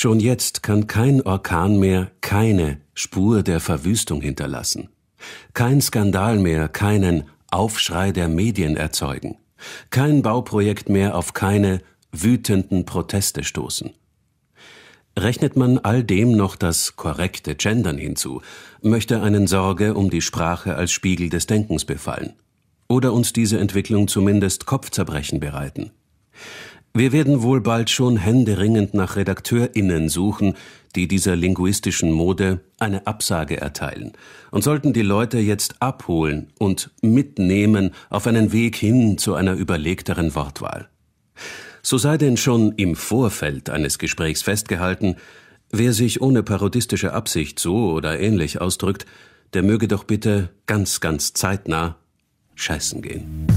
Schon jetzt kann kein Orkan mehr keine Spur der Verwüstung hinterlassen. Kein Skandal mehr keinen Aufschrei der Medien erzeugen. Kein Bauprojekt mehr auf keine wütenden Proteste stoßen. Rechnet man all dem noch das korrekte Gendern hinzu, möchte einen Sorge um die Sprache als Spiegel des Denkens befallen. Oder uns diese Entwicklung zumindest Kopfzerbrechen bereiten. Wir werden wohl bald schon händeringend nach RedakteurInnen suchen, die dieser linguistischen Mode eine Absage erteilen und sollten die Leute jetzt abholen und mitnehmen auf einen Weg hin zu einer überlegteren Wortwahl. So sei denn schon im Vorfeld eines Gesprächs festgehalten, wer sich ohne parodistische Absicht so oder ähnlich ausdrückt, der möge doch bitte ganz, ganz zeitnah scheißen gehen.